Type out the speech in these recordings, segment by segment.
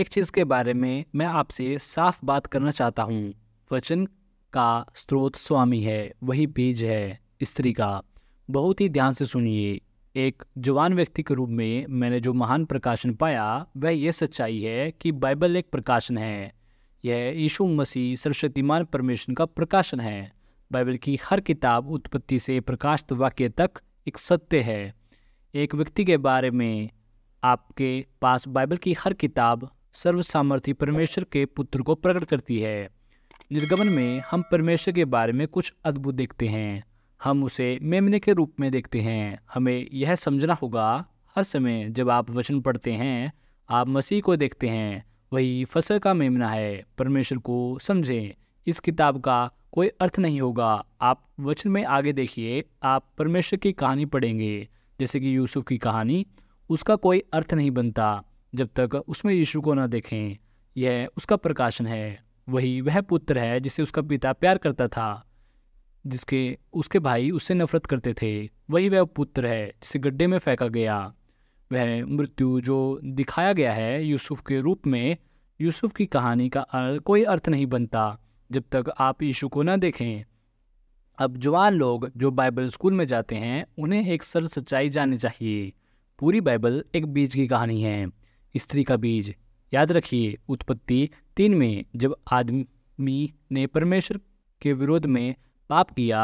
एक चीज़ के बारे में मैं आपसे साफ बात करना चाहता हूँ वचन का स्रोत स्वामी है वही बीज है स्त्री का बहुत ही ध्यान से सुनिए एक जवान व्यक्ति के रूप में मैंने जो महान प्रकाशन पाया वह यह सच्चाई है कि बाइबल एक प्रकाशन है यह यीशु मसीह सरस्वतीमान परमेश्वर का प्रकाशन है बाइबल की हर किताब उत्पत्ति से प्रकाशित वाक्य तक एक सत्य है एक व्यक्ति के बारे में आपके पास बाइबल की हर किताब सर्वसामर्थी परमेश्वर के पुत्र को प्रकट करती है निर्गमन में हम परमेश्वर के बारे में कुछ अद्भुत देखते हैं हम उसे मेमने के रूप में देखते हैं हमें यह समझना होगा हर समय जब आप वचन पढ़ते हैं आप मसीह को देखते हैं वही फसल का मेमना है परमेश्वर को समझें इस किताब का कोई अर्थ नहीं होगा आप वचन में आगे देखिए आप परमेश्वर की कहानी पढ़ेंगे जैसे कि यूसुफ की कहानी उसका कोई अर्थ नहीं बनता जब तक उसमें यीशु को ना देखें यह उसका प्रकाशन है वही वह पुत्र है जिसे उसका पिता प्यार करता था जिसके उसके भाई उससे नफरत करते थे वही वह पुत्र है जिसे गड्ढे में फेंका गया वह मृत्यु जो दिखाया गया है यूसुफ के रूप में यूसुफ की कहानी का कोई अर्थ नहीं बनता जब तक आप यीशु को ना देखें अब जवान लोग जो बाइबल स्कूल में जाते हैं उन्हें एक सर सच्चाई जानी चाहिए पूरी बाइबल एक बीज की कहानी है स्त्री का बीज याद रखिए उत्पत्ति तीन में जब आदमी ने परमेश्वर के विरोध में पाप किया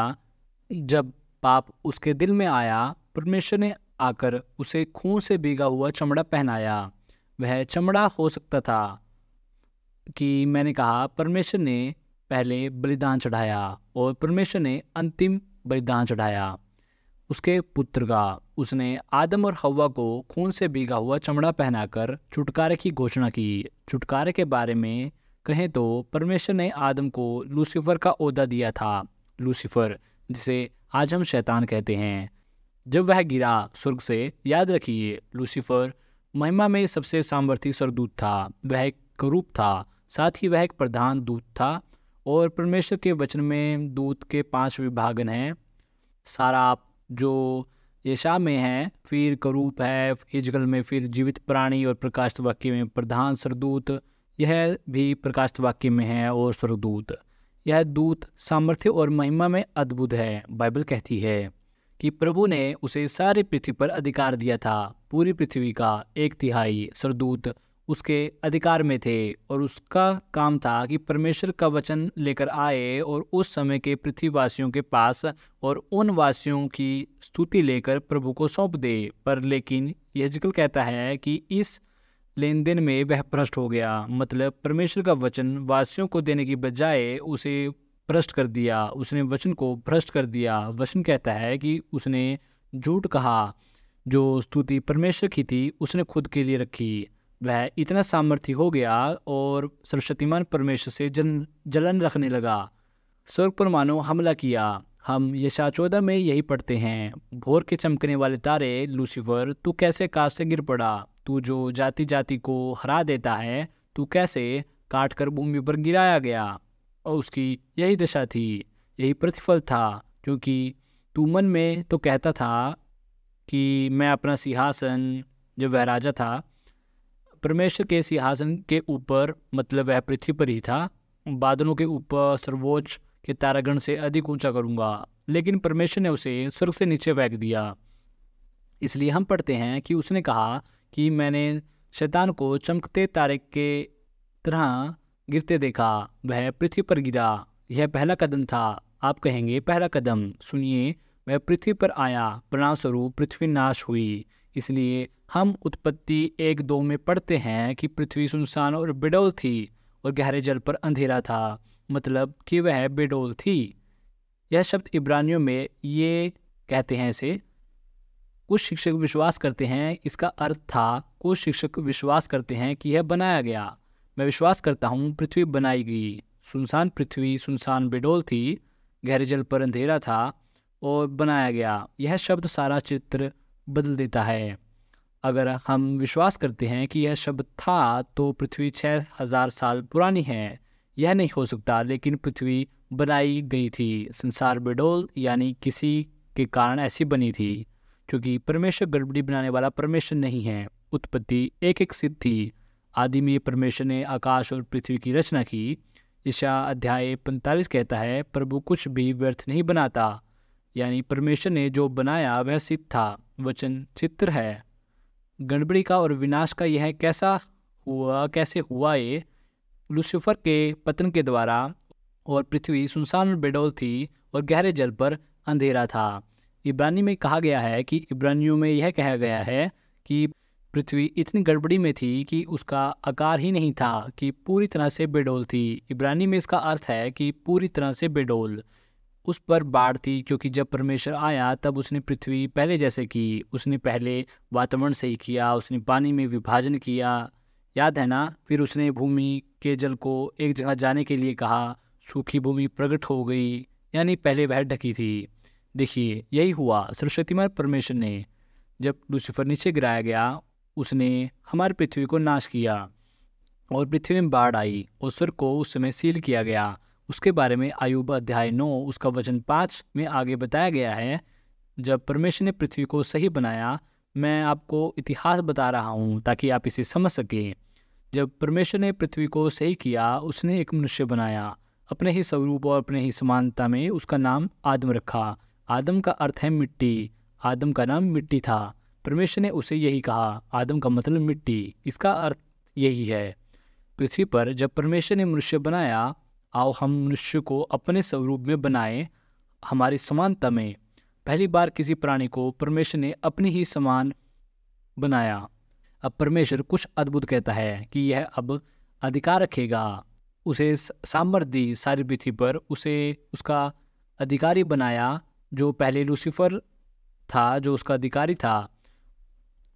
जब पाप उसके दिल में आया परमेश्वर ने आकर उसे खून से भीगा हुआ चमड़ा पहनाया वह चमड़ा हो सकता था कि मैंने कहा परमेश्वर ने पहले बलिदान चढ़ाया और परमेश्वर ने अंतिम बलिदान चढ़ाया उसके पुत्र का उसने आदम और हवा को खून से भीगा हुआ चमड़ा पहनाकर छुटकारे की घोषणा की छुटकारे के बारे में कहें तो परमेश्वर ने आदम को लूसीफर का अहदा दिया था लूसीफर जिसे आज हम शैतान कहते हैं जब वह गिरा स्वर्ग से याद रखिए लूसीफर महिमा में सबसे सामर्थी स्वर्गदूत था वह एक करूप था साथ ही वह एक प्रधान दूत था और परमेश्वर के वचन में दूत के पांच विभागन हैं साराप जो यशा में है फिर करूप है इजगल में फिर जीवित प्राणी और प्रकाशित वाक्य में प्रधान सरदूत यह भी प्रकाशित वाक्य में है और स्वरदूत यह दूत सामर्थ्य और महिमा में अद्भुत है बाइबल कहती है कि प्रभु ने उसे सारे पृथ्वी पर अधिकार दिया था पूरी पृथ्वी का एक तिहाई सरदूत उसके अधिकार में थे और उसका काम था कि परमेश्वर का वचन लेकर आए और उस समय के पृथ्वीवासियों के पास और उन वासियों की स्तुति लेकर प्रभु को सौंप दे पर लेकिन यजकल कहता है कि इस लेन देन में वह भ्रष्ट हो गया मतलब परमेश्वर का वचन वासियों को देने की बजाय उसे भ्रष्ट कर दिया उसने वचन को भ्रष्ट कर दिया वचन कहता है कि उसने झूठ कहा जो स्तुति परमेश्वर की थी उसने खुद के लिए रखी वह इतना सामर्थ्य हो गया और सरस्वतीमान परमेश्वर से जन जलन रखने लगा स्वर्ग पर मानो हमला किया हम यशा चौदह में यही पढ़ते हैं भोर के चमकने वाले तारे लूसीफर तू कैसे काट से गिर पड़ा तू जो जाति जाति को हरा देता है तू कैसे काट कर भूमि पर गिराया गया और उसकी यही दशा थी यही प्रतिफल था क्योंकि तू मन में तो कहता था कि मैं अपना सिंहासन जो वह राजा था परमेश्वर के सिंहासन के ऊपर मतलब वह पृथ्वी पर ही था बादलों के ऊपर सर्वोच्च के तारागण से अधिक ऊंचा करूंगा लेकिन परमेश्वर ने उसे स्वर्ग से नीचे फेंक दिया इसलिए हम पढ़ते हैं कि उसने कहा कि मैंने शैतान को चमकते तारे के तरह गिरते देखा वह पृथ्वी पर गिरा यह पहला कदम था आप कहेंगे पहला कदम सुनिए वह पृथ्वी पर आया स्वरूप पृथ्वी नाश हुई इसलिए हम उत्पत्ति एक दो में पढ़ते हैं कि पृथ्वी सुनसान और बिडोल थी और गहरे जल पर अंधेरा था मतलब कि वह बेडोल थी यह शब्द इब्रानियों में ये कहते हैं इसे कुछ शिक्षक विश्वास करते हैं इसका अर्थ था कुछ शिक्षक विश्वास करते हैं कि यह बनाया गया मैं विश्वास करता हूँ पृथ्वी बनाई गई सुनसान पृथ्वी सुनसान बेडोल थी गहरे जल पर अंधेरा था और बनाया गया यह शब्द सारा चित्र बदल देता है अगर हम विश्वास करते हैं कि यह शब्द था तो पृथ्वी छः हज़ार साल पुरानी है यह नहीं हो सकता लेकिन पृथ्वी बनाई गई थी संसार बेडोल यानी किसी के कारण ऐसी बनी थी क्योंकि परमेश्वर गड़बड़ी बनाने वाला परमेश्वर नहीं है उत्पत्ति एक एक सिद्ध थी आदि में परमेश्वर ने आकाश और पृथ्वी की रचना की ईशा अध्याय पैंतालीस कहता है प्रभु कुछ भी व्यर्थ नहीं बनाता यानी परमेश्वर ने जो बनाया वह सिद्ध था वचन चित्र है गड़बड़ी का और विनाश का यह कैसा हुआ कैसे हुआ ये लूसीफर के पतन के द्वारा और पृथ्वी सुनसान और बेडोल थी और गहरे जल पर अंधेरा था इब्रानी में कहा गया है कि इब्रानियों में यह कहा गया है कि पृथ्वी इतनी गड़बड़ी में थी कि उसका आकार ही नहीं था कि पूरी तरह से बेडोल थी इब्रानी में इसका अर्थ है कि पूरी तरह से बेडोल उस पर बाढ़ थी क्योंकि जब परमेश्वर आया तब उसने पृथ्वी पहले जैसे की उसने पहले वातावरण सही किया उसने पानी में विभाजन किया याद है ना फिर उसने भूमि के जल को एक जगह जाने के लिए कहा सूखी भूमि प्रकट हो गई यानी पहले वह ढकी थी देखिए यही हुआ सरस्वतीमान परमेश्वर ने जब लूसीफर नीचे गिराया गया उसने हमारी पृथ्वी को नाश किया और पृथ्वी में बाढ़ आई और सुर को उस समय सील किया गया उसके बारे में आयुब अध्याय नौ उसका वचन पाँच में आगे बताया गया है जब परमेश्वर ने पृथ्वी को सही बनाया मैं आपको इतिहास बता रहा हूँ ताकि आप इसे समझ सकें जब परमेश्वर ने पृथ्वी को सही किया उसने एक मनुष्य बनाया अपने ही स्वरूप और अपने ही समानता में उसका नाम आदम रखा आदम का अर्थ है मिट्टी आदम का नाम मिट्टी था परमेश्वर ने उसे यही कहा आदम का मतलब मिट्टी इसका अर्थ यही है पृथ्वी पर जब परमेश्वर ने मनुष्य बनाया आओ हम मनुष्य को अपने स्वरूप में बनाएं हमारी समानता में पहली बार किसी प्राणी को परमेश्वर ने अपनी ही समान बनाया अब परमेश्वर कुछ अद्भुत कहता है कि यह अब अधिकार रखेगा उसे सामर्थ्य दी सारी पृथ्वी पर उसे उसका अधिकारी बनाया जो पहले लूसीफर था जो उसका अधिकारी था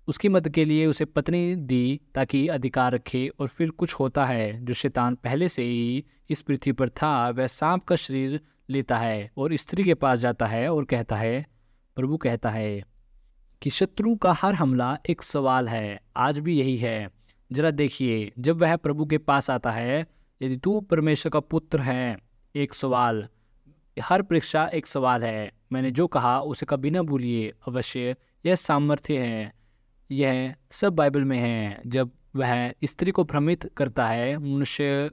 उसकी मदद के लिए उसे पत्नी दी ताकि अधिकार रखे और फिर कुछ होता है जो शैतान पहले से ही इस पृथ्वी पर था वह सांप का शरीर लेता है और स्त्री के पास जाता है और कहता है प्रभु कहता है कि शत्रु का हर हमला एक सवाल है आज भी यही है जरा देखिए जब वह प्रभु के पास आता है यदि तू परमेश्वर का पुत्र है एक सवाल हर परीक्षा एक सवाल है मैंने जो कहा उसे कभी न भूलिए अवश्य यह सामर्थ्य है यह सब बाइबल में है जब वह स्त्री को भ्रमित करता है मनुष्य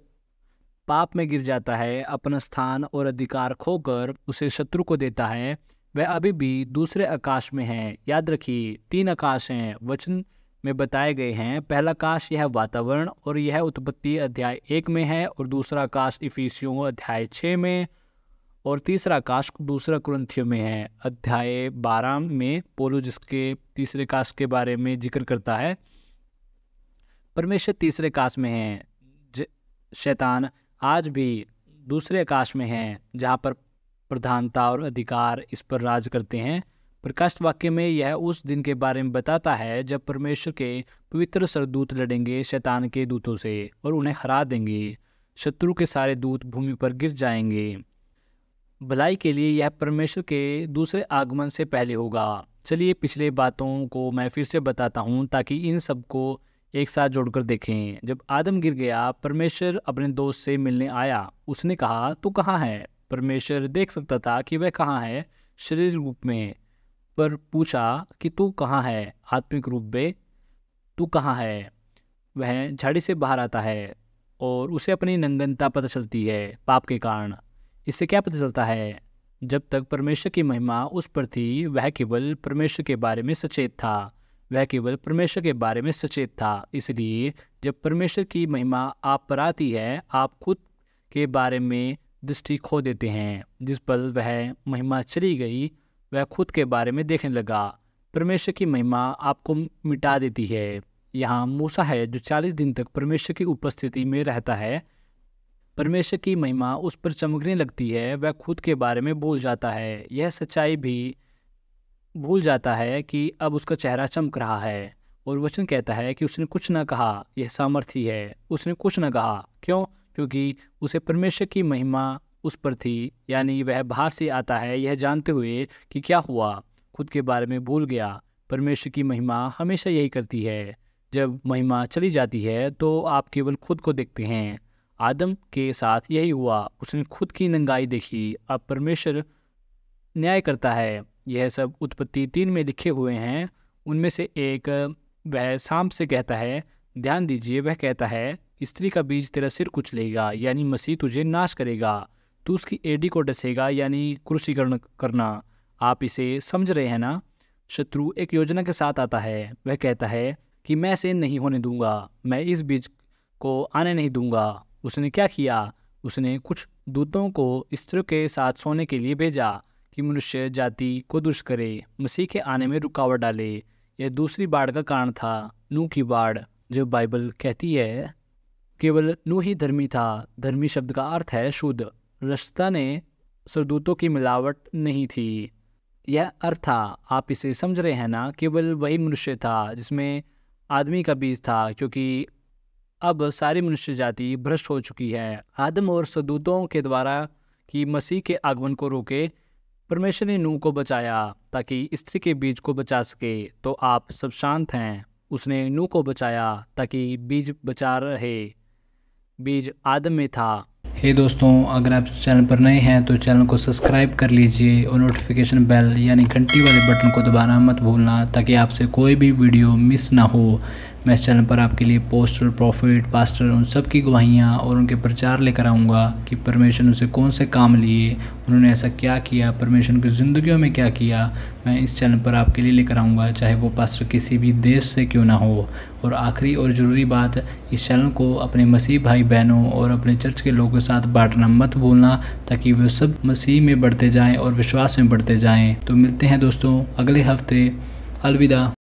पाप में गिर जाता है अपना स्थान और अधिकार खोकर उसे शत्रु को देता है वह अभी भी दूसरे आकाश में है याद रखिए तीन आकाश हैं वचन में बताए गए हैं पहला आकाश यह वातावरण और यह उत्पत्ति अध्याय एक में है और दूसरा आकाश इफिसियों अध्याय छः में और तीसरा काश दूसरा क्रंथियों में है अध्याय बारह में पोलो जिसके तीसरे काश के बारे में जिक्र करता है परमेश्वर तीसरे काश में है शैतान आज भी दूसरे आकाश में है जहाँ पर प्रधानता और अधिकार इस पर राज करते हैं प्रकाश वाक्य में यह उस दिन के बारे में बताता है जब परमेश्वर के पवित्र सरदूत लड़ेंगे शैतान के दूतों से और उन्हें हरा देंगे शत्रु के सारे दूत भूमि पर गिर जाएंगे भलाई के लिए यह परमेश्वर के दूसरे आगमन से पहले होगा चलिए पिछले बातों को मैं फिर से बताता हूँ ताकि इन सबको एक साथ जोड़कर देखें जब आदम गिर गया परमेश्वर अपने दोस्त से मिलने आया उसने कहा तू कहाँ है परमेश्वर देख सकता था कि वह कहाँ है शरीर रूप में पर पूछा कि तू कहाँ है आत्मिक रूप में तू कहाँ है वह झाड़ी से बाहर आता है और उसे अपनी नंगनता पता चलती है पाप के कारण इससे क्या पता चलता है जब तक परमेश्वर की महिमा उस पर थी वह केवल परमेश्वर के बारे में सचेत था वह केवल परमेश्वर के बारे में सचेत था इसलिए जब परमेश्वर की महिमा आप पर आती है आप खुद के बारे में दृष्टि खो देते हैं जिस पल वह महिमा चली गई वह खुद के बारे में देखने लगा परमेश्वर की महिमा आपको मिटा देती है यहाँ मूसा है जो चालीस दिन तक परमेश्वर की उपस्थिति में रहता है परमेश्वर की महिमा उस पर चमकने लगती है वह खुद के बारे में भूल जाता है यह सच्चाई भी भूल जाता है कि अब उसका चेहरा चमक रहा है और वचन कहता है कि उसने कुछ ना कहा यह सामर्थ्य है उसने कुछ ना कहा क्यों क्योंकि उसे परमेश्वर की महिमा उस पर थी यानी वह बाहर से आता है यह जानते हुए कि क्या हुआ खुद के बारे में भूल गया परमेश्वर की महिमा हमेशा यही करती है जब महिमा चली जाती है तो आप केवल खुद को देखते हैं आदम के साथ यही हुआ उसने खुद की नंगाई देखी अब परमेश्वर न्याय करता है यह सब उत्पत्ति तीन में लिखे हुए हैं उनमें से एक वह सांप से कहता है ध्यान दीजिए वह कहता है स्त्री का बीज तेरा सिर कुचलेगा यानी मसीह तुझे नाश करेगा तो उसकी एडी को डसेगा यानी कुरुषीकरण करना आप इसे समझ रहे हैं ना शत्रु एक योजना के साथ आता है वह कहता है कि मैं इसे नहीं होने दूंगा मैं इस बीज को आने नहीं दूंगा उसने क्या किया उसने कुछ दूतों को स्त्री के साथ सोने के लिए भेजा कि मनुष्य जाति को दुष्ट करे मसीह के आने में रुकावट डाले यह दूसरी बाढ़ का कारण था नू की बाढ़ जो बाइबल कहती है केवल नू ही धर्मी था धर्मी शब्द का अर्थ है शुद्ध रस्ता ने सरदूतों की मिलावट नहीं थी यह अर्थ था आप इसे समझ रहे हैं ना केवल वही मनुष्य था जिसमें आदमी का बीज था क्योंकि अब सारी मनुष्य जाति भ्रष्ट हो चुकी है आदम और सदूतों के द्वारा कि मसीह के आगमन को रोके परमेश्वर ने नूह को बचाया ताकि स्त्री के बीज को बचा सके तो आप सब शांत हैं उसने नूह को बचाया ताकि बीज बचा रहे बीज आदम में था हे hey दोस्तों अगर आप चैनल पर नए हैं तो चैनल को सब्सक्राइब कर लीजिए और नोटिफिकेशन बेल यानी घंटी वाले बटन को दबाना मत भूलना ताकि आपसे कोई भी वीडियो मिस ना हो मैं इस चैनल पर आपके लिए पोस्टर प्रॉफिट पास्टर उन सब की गवाहियाँ और उनके प्रचार लेकर आऊँगा कि परमेश्वर उनसे कौन से काम लिए उन्होंने ऐसा क्या किया परमेश्वर की ज़िंदगियों में क्या किया मैं इस चैनल पर आपके लिए लेकर आऊँगा चाहे वो पास्टर किसी भी देश से क्यों ना हो और आखिरी और ज़रूरी बात इस चैनल को अपने मसीह भाई बहनों और अपने चर्च के लोगों के साथ बांटना मत भूलना ताकि वे सब मसीह में बढ़ते जाएँ और विश्वास में बढ़ते जाएँ तो मिलते हैं दोस्तों अगले हफ्ते अलविदा